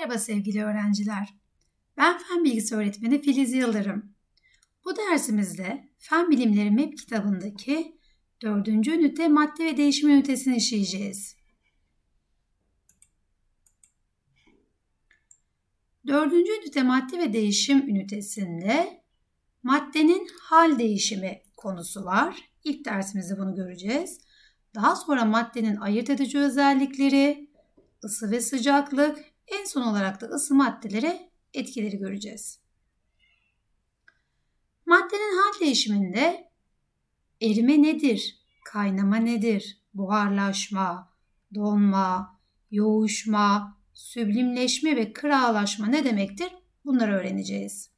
Merhaba sevgili öğrenciler. Ben Fen Bilgisi Öğretmeni Filiz Yıldırım. Bu dersimizde Fen Bilimleri MEP kitabındaki 4. ünite madde ve değişim ünitesini işleyeceğiz. 4. ünite madde ve değişim ünitesinde maddenin hal değişimi konusu var. İlk dersimizde bunu göreceğiz. Daha sonra maddenin ayırt edici özellikleri, ısı ve sıcaklık, en son olarak da ısı maddelere etkileri göreceğiz. Maddenin hal değişiminde erime nedir? Kaynama nedir? Buharlaşma, donma, yoğuşma, süblimleşme ve kırağalaşma ne demektir? Bunları öğreneceğiz.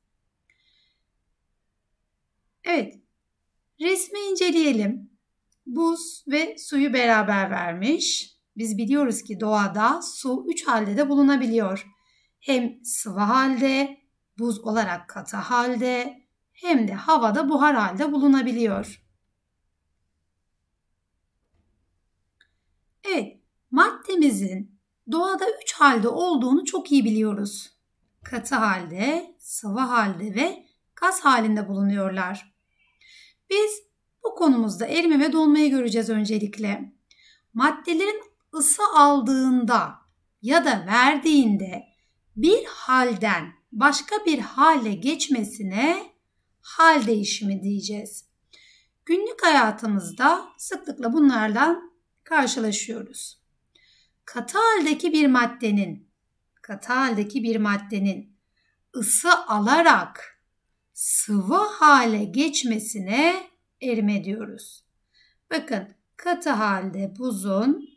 Evet, resmi inceleyelim. Buz ve suyu beraber vermiş. Biz biliyoruz ki doğada su üç halde de bulunabiliyor. Hem sıvı halde, buz olarak katı halde hem de havada buhar halde bulunabiliyor. Evet, maddemizin doğada üç halde olduğunu çok iyi biliyoruz. Katı halde, sıvı halde ve gaz halinde bulunuyorlar. Biz bu konumuzda erime ve donmayı göreceğiz öncelikle. Maddelerin ısı aldığında ya da verdiğinde bir halden başka bir hale geçmesine hal değişimi diyeceğiz. Günlük hayatımızda sıklıkla bunlardan karşılaşıyoruz. Katı haldeki bir maddenin katı haldeki bir maddenin ısı alarak sıvı hale geçmesine erime diyoruz. Bakın katı halde buzun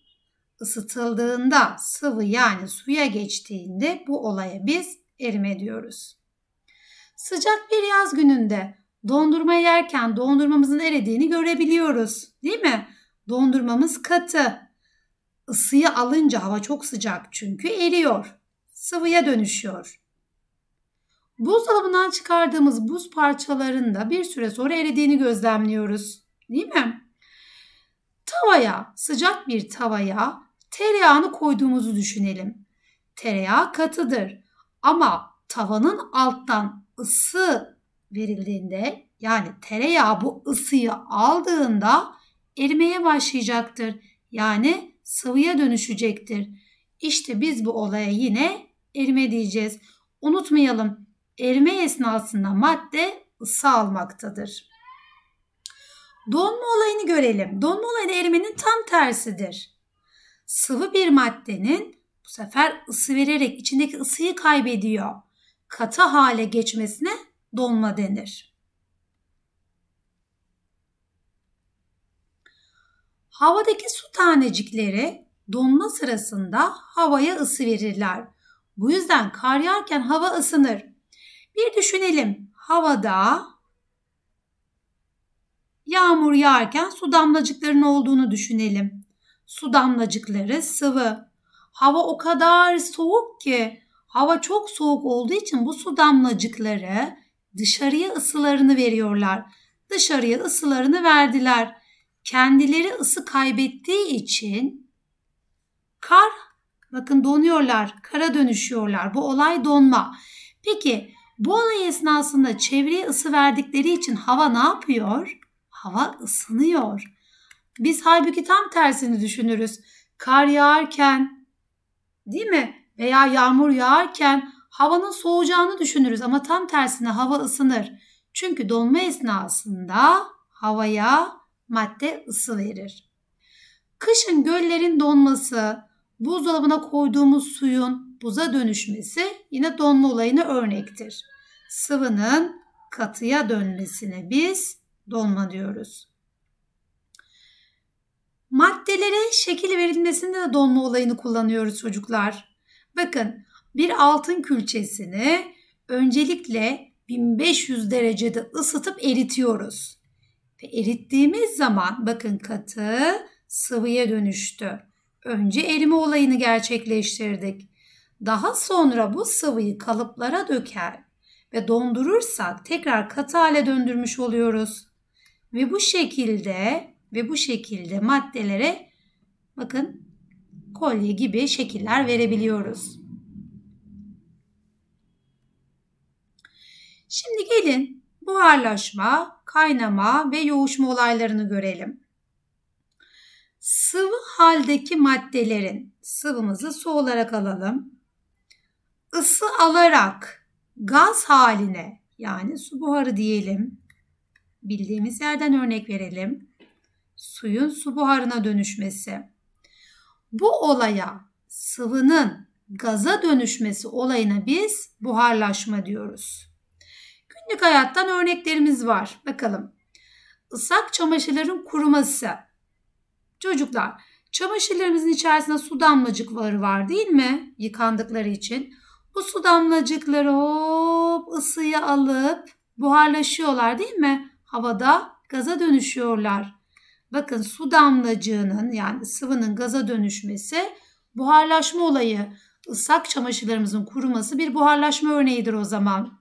ısıtıldığında sıvı yani suya geçtiğinde bu olaya biz erime diyoruz. Sıcak bir yaz gününde dondurma yerken dondurmamızın eridiğini görebiliyoruz değil mi? Dondurmamız katı. Isıyı alınca hava çok sıcak çünkü eriyor. Sıvıya dönüşüyor. Buzdolabından çıkardığımız buz parçalarında bir süre sonra eridiğini gözlemliyoruz. Değil mi? Tavaya, sıcak bir tavaya tereyağını koyduğumuzu düşünelim. Tereyağı katıdır ama tavanın alttan ısı verildiğinde yani tereyağı bu ısıyı aldığında erimeye başlayacaktır. Yani sıvıya dönüşecektir. İşte biz bu olaya yine erime diyeceğiz. Unutmayalım erime esnasında madde ısı almaktadır. Donma olayını görelim. Donma olayı erimenin tam tersidir. Sıvı bir maddenin bu sefer ısı vererek içindeki ısıyı kaybediyor. Katı hale geçmesine donma denir. Havadaki su tanecikleri donma sırasında havaya ısı verirler. Bu yüzden kar yağarken hava ısınır. Bir düşünelim. Havada yağmur yağarken su damlacıklarının olduğunu düşünelim. Su damlacıkları sıvı. Hava o kadar soğuk ki hava çok soğuk olduğu için bu su damlacıkları dışarıya ısılarını veriyorlar. Dışarıya ısılarını verdiler. Kendileri ısı kaybettiği için kar bakın donuyorlar, kara dönüşüyorlar. Bu olay donma. Peki bu olay esnasında çevreye ısı verdikleri için hava ne yapıyor? Hava ısınıyor. Biz halbuki tam tersini düşünürüz. Kar yağarken değil mi? Veya yağmur yağarken havanın soğuyacağını düşünürüz ama tam tersine hava ısınır. Çünkü donma esnasında havaya madde ısı verir. Kışın göllerin donması, buzdolabına koyduğumuz suyun buza dönüşmesi yine donma olayını örnektir. Sıvının katıya dönmesine biz donma diyoruz. Maddelere şekil verilmesinde de donma olayını kullanıyoruz çocuklar. Bakın bir altın külçesini öncelikle 1500 derecede ısıtıp eritiyoruz. Ve erittiğimiz zaman bakın katı sıvıya dönüştü. Önce erime olayını gerçekleştirdik. Daha sonra bu sıvıyı kalıplara döker ve dondurursak tekrar katı hale döndürmüş oluyoruz. Ve bu şekilde ve bu şekilde maddelere bakın kolye gibi şekiller verebiliyoruz. Şimdi gelin buharlaşma, kaynama ve yoğuşma olaylarını görelim. Sıvı haldeki maddelerin sıvımızı su olarak alalım. Isı alarak gaz haline yani su buharı diyelim. Bildiğimiz yerden örnek verelim suyun su buharına dönüşmesi. Bu olaya sıvının gaza dönüşmesi olayına biz buharlaşma diyoruz. Günlük hayattan örneklerimiz var. Bakalım. Islak çamaşırların kuruması. Çocuklar, çamaşırlarımızın içerisinde su damlacıkları var değil mi? Yıkandıkları için. Bu su damlacıkları hop ısıyı alıp buharlaşıyorlar değil mi? Havada gaza dönüşüyorlar. Bakın su damlacığının yani sıvının gaza dönüşmesi buharlaşma olayı. ıslak çamaşırlarımızın kuruması bir buharlaşma örneğidir o zaman.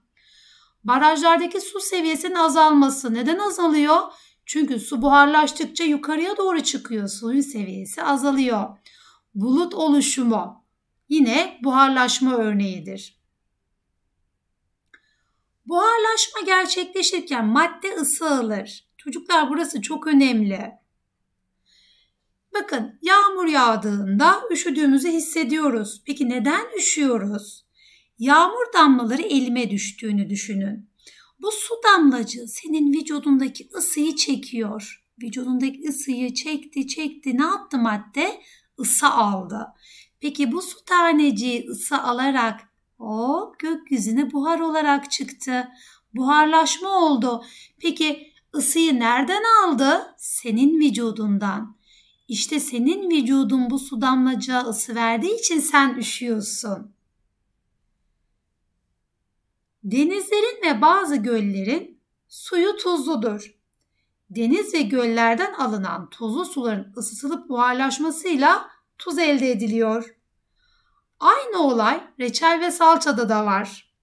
Barajlardaki su seviyesinin azalması neden azalıyor? Çünkü su buharlaştıkça yukarıya doğru çıkıyor. Suyun seviyesi azalıyor. Bulut oluşumu yine buharlaşma örneğidir. Buharlaşma gerçekleşirken madde ısı alır. Çocuklar burası çok önemli. Bakın yağmur yağdığında üşüdüğümüzü hissediyoruz. Peki neden üşüyoruz? Yağmur damlaları elime düştüğünü düşünün. Bu su damlacığı senin vücudundaki ısıyı çekiyor. Vücudundaki ısıyı çekti çekti ne yaptı madde? Isı aldı. Peki bu su taneciği ısı alarak o gökyüzüne buhar olarak çıktı. Buharlaşma oldu. Peki Isıyı nereden aldı? Senin vücudundan. İşte senin vücudun bu su damlacığa ısı verdiği için sen üşüyorsun. Denizlerin ve bazı göllerin suyu tuzludur. Deniz ve göllerden alınan tuzlu suların ısıtılıp buharlaşmasıyla tuz elde ediliyor. Aynı olay reçel ve salçada da var.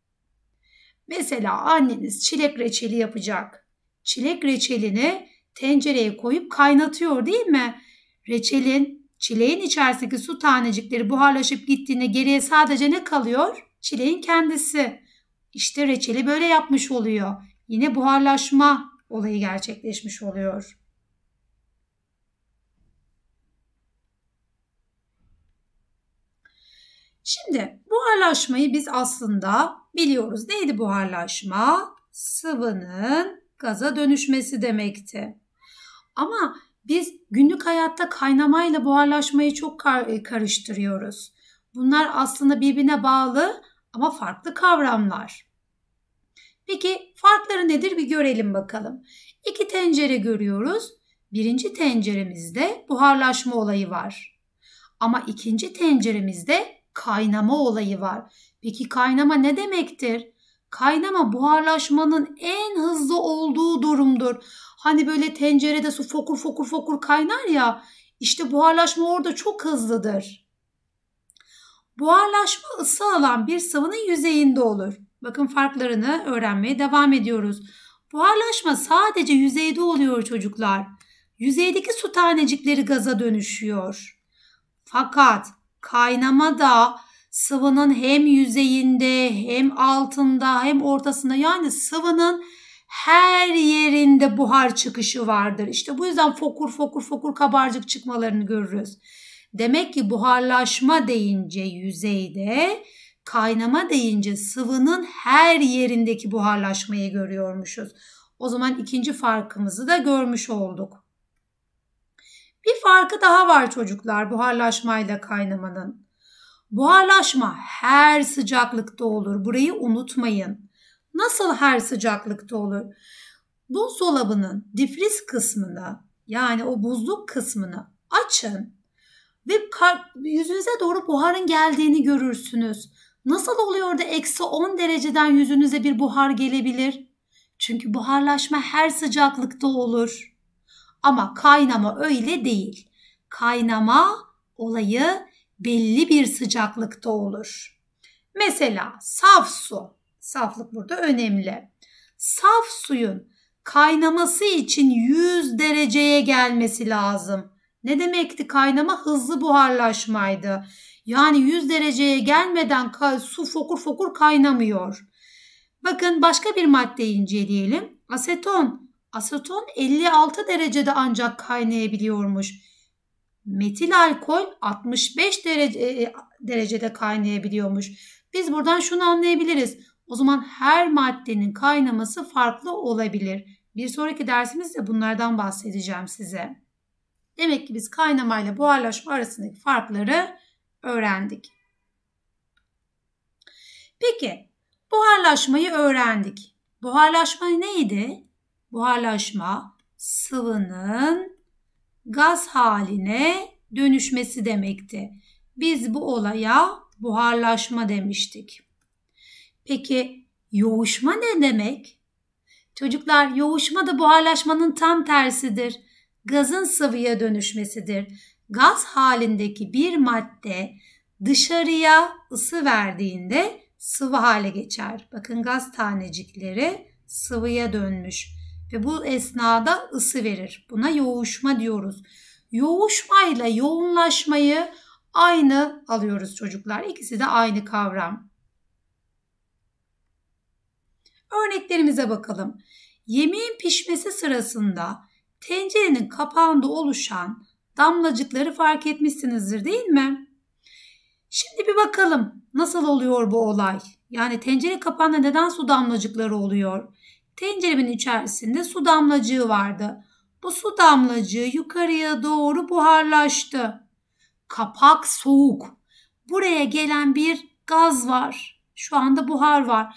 Mesela anneniz çilek reçeli yapacak çilek reçelini tencereye koyup kaynatıyor değil mi? Reçelin çileğin içerisindeki su tanecikleri buharlaşıp gittiğinde geriye sadece ne kalıyor? Çileğin kendisi. İşte reçeli böyle yapmış oluyor. Yine buharlaşma olayı gerçekleşmiş oluyor. Şimdi buharlaşmayı biz aslında biliyoruz. Neydi buharlaşma? Sıvının gaza dönüşmesi demekti. Ama biz günlük hayatta kaynamayla buharlaşmayı çok e, karıştırıyoruz. Bunlar aslında birbirine bağlı ama farklı kavramlar. Peki farkları nedir bir görelim bakalım. İki tencere görüyoruz. Birinci tenceremizde buharlaşma olayı var. Ama ikinci tenceremizde kaynama olayı var. Peki kaynama ne demektir? Kaynama buharlaşmanın en hızlı olduğu durumdur. Hani böyle tencerede su fokur fokur fokur kaynar ya işte buharlaşma orada çok hızlıdır. Buharlaşma ısı alan bir sıvının yüzeyinde olur. Bakın farklarını öğrenmeye devam ediyoruz. Buharlaşma sadece yüzeyde oluyor çocuklar. Yüzeydeki su tanecikleri gaza dönüşüyor. Fakat kaynama da sıvının hem yüzeyinde hem altında hem ortasında yani sıvının her yerinde buhar çıkışı vardır. İşte bu yüzden fokur fokur fokur kabarcık çıkmalarını görürüz. Demek ki buharlaşma deyince yüzeyde, kaynama deyince sıvının her yerindeki buharlaşmayı görüyormuşuz. O zaman ikinci farkımızı da görmüş olduk. Bir farkı daha var çocuklar buharlaşmayla kaynamanın. Buharlaşma her sıcaklıkta olur. Burayı unutmayın. Nasıl her sıcaklıkta olur? Buzdolabının difriz kısmını yani o buzluk kısmını açın ve yüzünüze doğru buharın geldiğini görürsünüz. Nasıl oluyor da eksi 10 dereceden yüzünüze bir buhar gelebilir? Çünkü buharlaşma her sıcaklıkta olur. Ama kaynama öyle değil. Kaynama olayı belli bir sıcaklıkta olur. Mesela saf su, saflık burada önemli. Saf suyun kaynaması için 100 dereceye gelmesi lazım. Ne demekti kaynama? Hızlı buharlaşmaydı. Yani 100 dereceye gelmeden su fokur fokur kaynamıyor. Bakın başka bir madde inceleyelim. Aseton. Aseton 56 derecede ancak kaynayabiliyormuş metil alkol 65 derece, e, e, derecede kaynayabiliyormuş. Biz buradan şunu anlayabiliriz. O zaman her maddenin kaynaması farklı olabilir. Bir sonraki dersimizde bunlardan bahsedeceğim size. Demek ki biz kaynamayla buharlaşma arasındaki farkları öğrendik. Peki buharlaşmayı öğrendik. Buharlaşma neydi? Buharlaşma sıvının gaz haline dönüşmesi demekti. Biz bu olaya buharlaşma demiştik. Peki yoğuşma ne demek? Çocuklar yoğuşma da buharlaşmanın tam tersidir. Gazın sıvıya dönüşmesidir. Gaz halindeki bir madde dışarıya ısı verdiğinde sıvı hale geçer. Bakın gaz tanecikleri sıvıya dönmüş ve bu esnada ısı verir. Buna yoğuşma diyoruz. Yoğuşmayla yoğunlaşmayı aynı alıyoruz çocuklar. İkisi de aynı kavram. Örneklerimize bakalım. Yemeğin pişmesi sırasında tencerenin kapağında oluşan damlacıkları fark etmişsinizdir değil mi? Şimdi bir bakalım nasıl oluyor bu olay? Yani tencere kapağında neden su damlacıkları oluyor? Tenceremin içerisinde su damlacığı vardı. Bu su damlacığı yukarıya doğru buharlaştı. Kapak soğuk. Buraya gelen bir gaz var. Şu anda buhar var.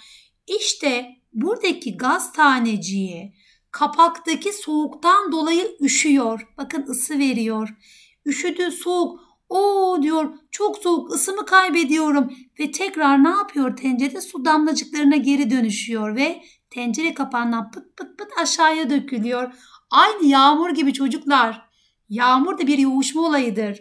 İşte buradaki gaz taneciği kapaktaki soğuktan dolayı üşüyor. Bakın ısı veriyor. Üşüdü soğuk. O diyor çok soğuk ısımı kaybediyorum ve tekrar ne yapıyor tencerede su damlacıklarına geri dönüşüyor ve tencere kapağından pıt pıt pıt aşağıya dökülüyor. Aynı yağmur gibi çocuklar. Yağmur da bir yoğuşma olayıdır.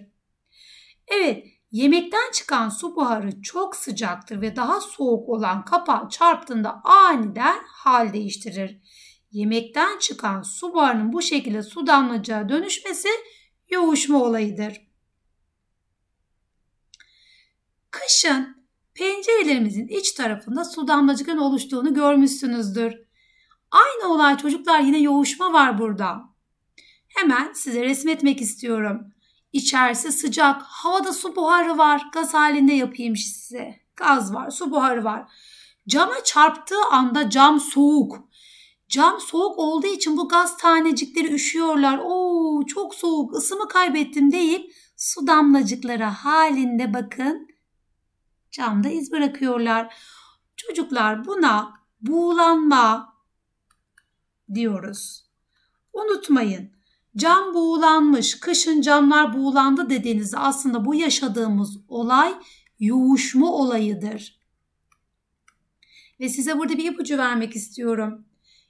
Evet, yemekten çıkan su buharı çok sıcaktır ve daha soğuk olan kapağa çarptığında aniden hal değiştirir. Yemekten çıkan su buharının bu şekilde su damlacığa dönüşmesi yoğuşma olayıdır. Kışın pencerelerimizin iç tarafında su damlacıkların oluştuğunu görmüşsünüzdür. Aynı olay çocuklar yine yoğuşma var burada. Hemen size resmetmek istiyorum. İçerisi sıcak, havada su buharı var. Gaz halinde yapayım size. Gaz var, su buharı var. Cama çarptığı anda cam soğuk. Cam soğuk olduğu için bu gaz tanecikleri üşüyorlar. Oo çok soğuk, ısımı kaybettim deyip su damlacıkları halinde bakın camda iz bırakıyorlar. Çocuklar buna buğulanma diyoruz. Unutmayın cam buğulanmış, kışın camlar buğulandı dediğiniz aslında bu yaşadığımız olay yoğuşma olayıdır. Ve size burada bir ipucu vermek istiyorum.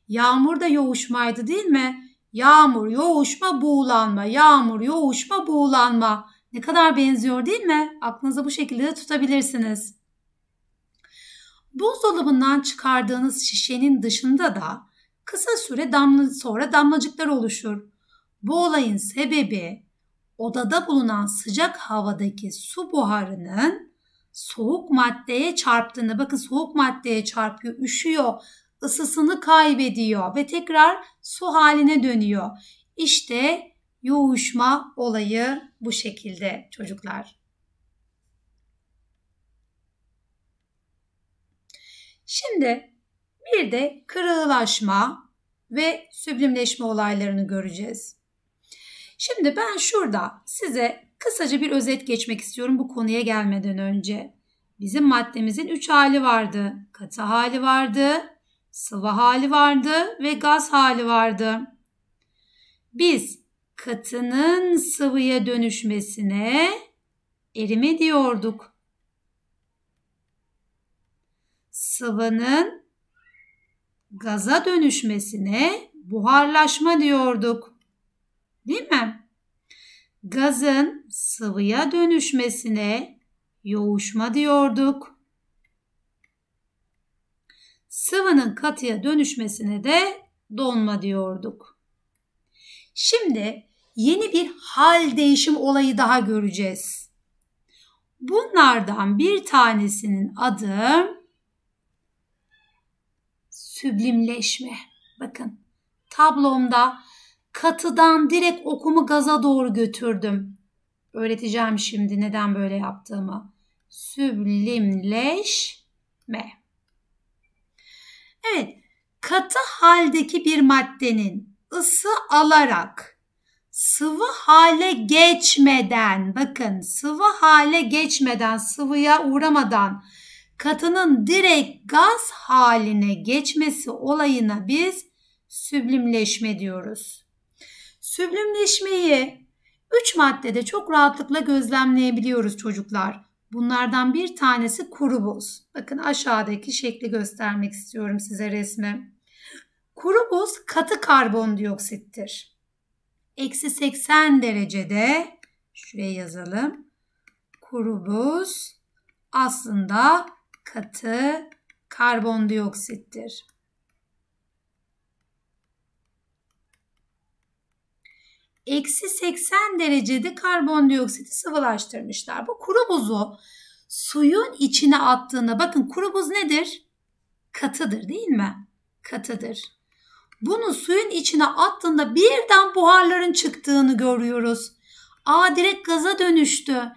Yağmur da yoğuşmaydı değil mi? Yağmur, yoğuşma, buğulanma, yağmur, yoğuşma, buğulanma. Ne kadar benziyor değil mi? Aklınıza bu şekilde de tutabilirsiniz. Buzdolabından çıkardığınız şişenin dışında da kısa süre damla, sonra damlacıklar oluşur. Bu olayın sebebi odada bulunan sıcak havadaki su buharının soğuk maddeye çarptığını, bakın soğuk maddeye çarpıyor, üşüyor, ısısını kaybediyor ve tekrar su haline dönüyor. İşte yoğuşma olayı bu şekilde çocuklar. Şimdi bir de kırılaşma ve süblimleşme olaylarını göreceğiz. Şimdi ben şurada size kısaca bir özet geçmek istiyorum bu konuya gelmeden önce. Bizim maddemizin 3 hali vardı. Katı hali vardı, sıvı hali vardı ve gaz hali vardı. Biz katının sıvıya dönüşmesine erime diyorduk. Sıvının gaza dönüşmesine buharlaşma diyorduk. Değil mi? Gazın sıvıya dönüşmesine yoğuşma diyorduk. Sıvının katıya dönüşmesine de donma diyorduk. Şimdi yeni bir hal değişim olayı daha göreceğiz. Bunlardan bir tanesinin adı süblimleşme. Bakın tablomda katıdan direkt okumu gaza doğru götürdüm. Öğreteceğim şimdi neden böyle yaptığımı. Süblimleşme. Evet, katı haldeki bir maddenin ısı alarak sıvı hale geçmeden bakın sıvı hale geçmeden sıvıya uğramadan katının direkt gaz haline geçmesi olayına biz süblimleşme diyoruz. Süblimleşmeyi 3 maddede çok rahatlıkla gözlemleyebiliyoruz çocuklar. Bunlardan bir tanesi kuru buz. Bakın aşağıdaki şekli göstermek istiyorum size resmi. Kuru buz katı karbondioksittir. Eksi 80 derecede şuraya yazalım. Kuru buz aslında katı karbondioksittir. Eksi 80 derecede karbondioksiti sıvılaştırmışlar. Bu kuru buzu suyun içine attığında bakın kuru buz nedir? Katıdır değil mi? Katıdır. Bunu suyun içine attığında birden buharların çıktığını görüyoruz. A direkt gaza dönüştü.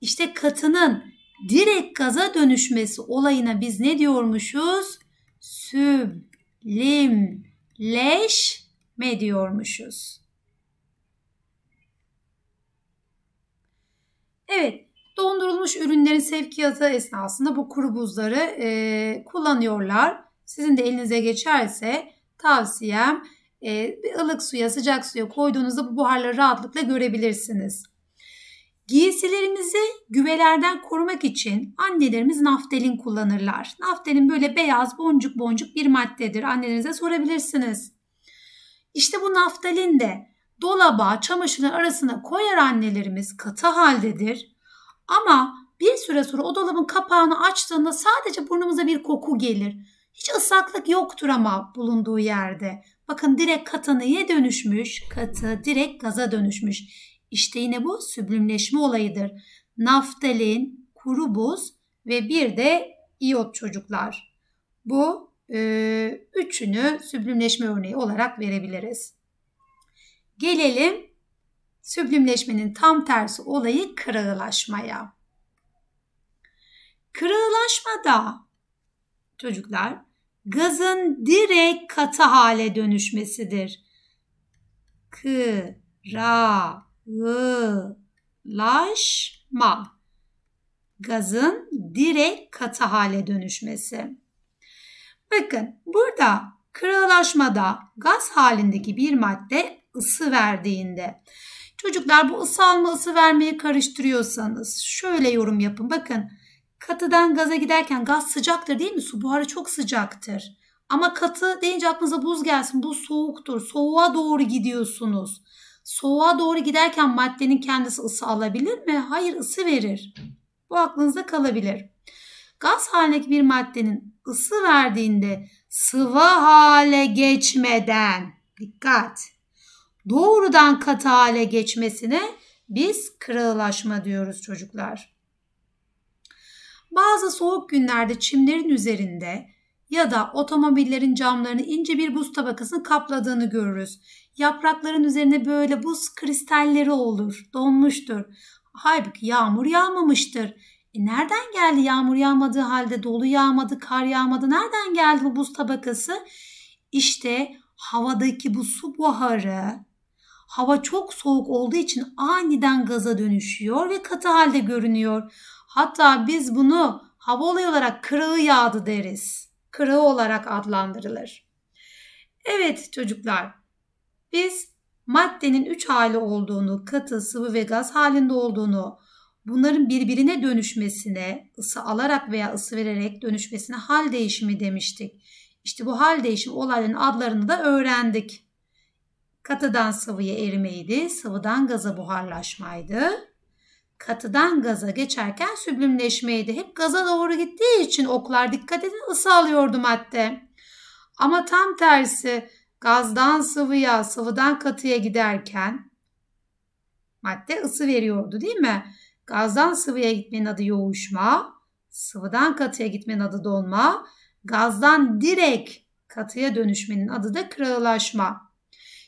İşte katının direkt gaza dönüşmesi olayına biz ne diyormuşuz? Sümlimleşme diyormuşuz. Evet, dondurulmuş ürünlerin sevkiyatı esnasında bu kuru buzları e, kullanıyorlar. Sizin de elinize geçerse tavsiyem e, bir ılık suya sıcak suya koyduğunuzda bu buharları rahatlıkla görebilirsiniz. Giysilerimizi güvelerden korumak için annelerimiz naftalin kullanırlar. Naftalin böyle beyaz boncuk boncuk bir maddedir. Annelerinize sorabilirsiniz. İşte bu naftalin de dolaba, çamaşırın arasına koyar annelerimiz katı haldedir. Ama bir süre sonra o dolabın kapağını açtığında sadece burnumuza bir koku gelir. Hiç ıslaklık yoktur ama bulunduğu yerde. Bakın direkt katı neye dönüşmüş? Katı direkt gaza dönüşmüş. İşte yine bu süblimleşme olayıdır. Naftalin, kuru buz ve bir de iot çocuklar. Bu e, üçünü süblimleşme örneği olarak verebiliriz. Gelelim süblimleşmenin tam tersi olayı kırığılaşmaya. Kırığılaşmada çocuklar gazın direkt katı hale dönüşmesidir. Kıralaşma. Gazın direkt katı hale dönüşmesi. Bakın burada kıralaşmada gaz halindeki bir madde ısı verdiğinde Çocuklar bu ısı alma ısı vermeyi karıştırıyorsanız şöyle yorum yapın. Bakın Katıdan gaza giderken gaz sıcaktır değil mi? Su buharı çok sıcaktır. Ama katı deyince aklınıza buz gelsin. Bu soğuktur. Soğuğa doğru gidiyorsunuz. Soğuğa doğru giderken maddenin kendisi ısı alabilir mi? Hayır ısı verir. Bu aklınızda kalabilir. Gaz halindeki bir maddenin ısı verdiğinde sıvı hale geçmeden dikkat doğrudan katı hale geçmesine biz kırılaşma diyoruz çocuklar. Bazı soğuk günlerde çimlerin üzerinde ya da otomobillerin camlarını ince bir buz tabakasını kapladığını görürüz. Yaprakların üzerine böyle buz kristalleri olur, donmuştur. Halbuki yağmur yağmamıştır. E nereden geldi yağmur yağmadığı halde dolu yağmadı, kar yağmadı? Nereden geldi bu buz tabakası? İşte havadaki bu su buharı hava çok soğuk olduğu için aniden gaza dönüşüyor ve katı halde görünüyor. Hatta biz bunu havoli olarak kırığı yağdı deriz. Kırığı olarak adlandırılır. Evet çocuklar, biz maddenin üç hali olduğunu, katı, sıvı ve gaz halinde olduğunu, bunların birbirine dönüşmesine, ısı alarak veya ısı vererek dönüşmesine hal değişimi demiştik. İşte bu hal değişimi olayların adlarını da öğrendik. Katıdan sıvıya erimeydi, sıvıdan gaza buharlaşmaydı katıdan gaza geçerken süblimleşmeydi. Hep gaza doğru gittiği için oklar dikkat edin ısı alıyordu madde. Ama tam tersi gazdan sıvıya, sıvıdan katıya giderken madde ısı veriyordu değil mi? Gazdan sıvıya gitmenin adı yoğuşma, sıvıdan katıya gitmenin adı donma, gazdan direkt katıya dönüşmenin adı da kırılaşma.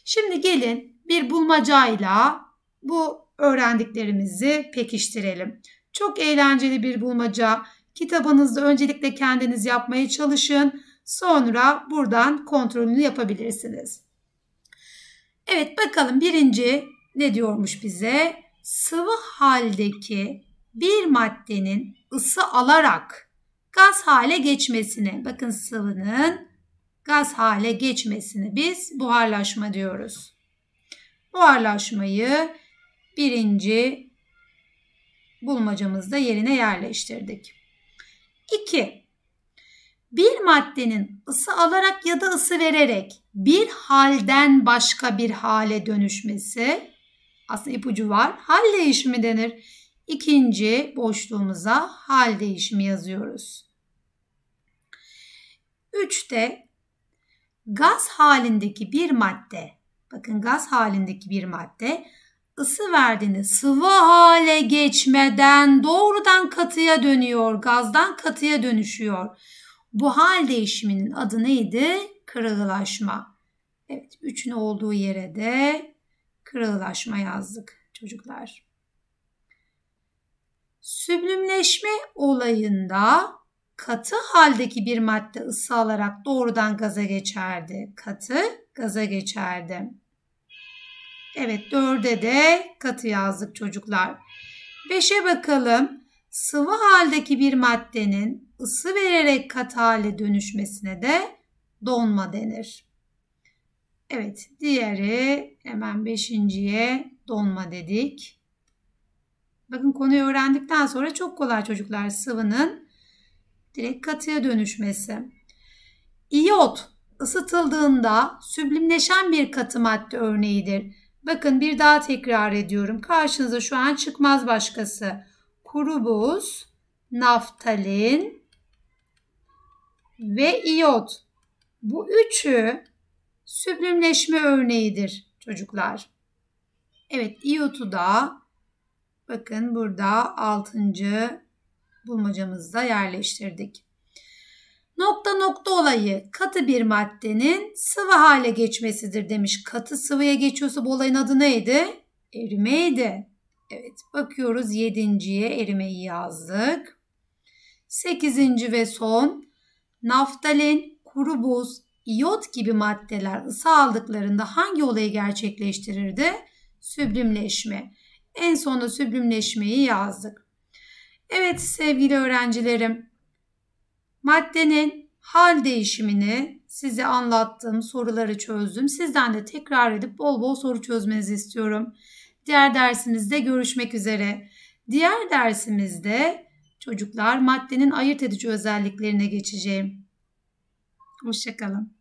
Şimdi gelin bir bulmacayla bu öğrendiklerimizi pekiştirelim. Çok eğlenceli bir bulmaca. Kitabınızda öncelikle kendiniz yapmaya çalışın. Sonra buradan kontrolünü yapabilirsiniz. Evet bakalım birinci ne diyormuş bize? Sıvı haldeki bir maddenin ısı alarak gaz hale geçmesini. Bakın sıvının gaz hale geçmesini biz buharlaşma diyoruz. Buharlaşmayı birinci bulmacamızda yerine yerleştirdik. 2. Bir maddenin ısı alarak ya da ısı vererek bir halden başka bir hale dönüşmesi aslında ipucu var. Hal değişimi denir. İkinci boşluğumuza hal değişimi yazıyoruz. 3'te gaz halindeki bir madde bakın gaz halindeki bir madde ısı verdiğinde sıvı hale geçmeden doğrudan katıya dönüyor, gazdan katıya dönüşüyor. Bu hal değişiminin adı neydi? Kırıllaşma. Evet, üçün olduğu yere de kırıllaşma yazdık çocuklar. Süblimleşme olayında katı haldeki bir madde ısı alarak doğrudan gaza geçerdi. Katı gaza geçerdi. Evet 4'e de katı yazdık çocuklar. 5'e bakalım. Sıvı haldeki bir maddenin ısı vererek katı hale dönüşmesine de donma denir. Evet diğeri hemen beşinciye donma dedik. Bakın konuyu öğrendikten sonra çok kolay çocuklar sıvının direkt katıya dönüşmesi. İyot ısıtıldığında süblimleşen bir katı madde örneğidir Bakın bir daha tekrar ediyorum. Karşınıza şu an çıkmaz başkası. Kuru buz, naftalin ve iot. Bu üçü süblimleşme örneğidir çocuklar. Evet iotu da bakın burada altıncı bulmacamızda yerleştirdik. Nokta nokta olayı katı bir maddenin sıvı hale geçmesidir demiş. Katı sıvıya geçiyorsa bu olayın adı neydi? Erimeydi. Evet bakıyoruz yedinciye erimeyi yazdık. Sekizinci ve son naftalin, kuru buz, iot gibi maddeler ısı aldıklarında hangi olayı gerçekleştirirdi? Süblimleşme. En sonunda süblimleşmeyi yazdık. Evet sevgili öğrencilerim maddenin hal değişimini size anlattım, soruları çözdüm. Sizden de tekrar edip bol bol soru çözmenizi istiyorum. Diğer dersimizde görüşmek üzere. Diğer dersimizde çocuklar maddenin ayırt edici özelliklerine geçeceğim. Hoşçakalın.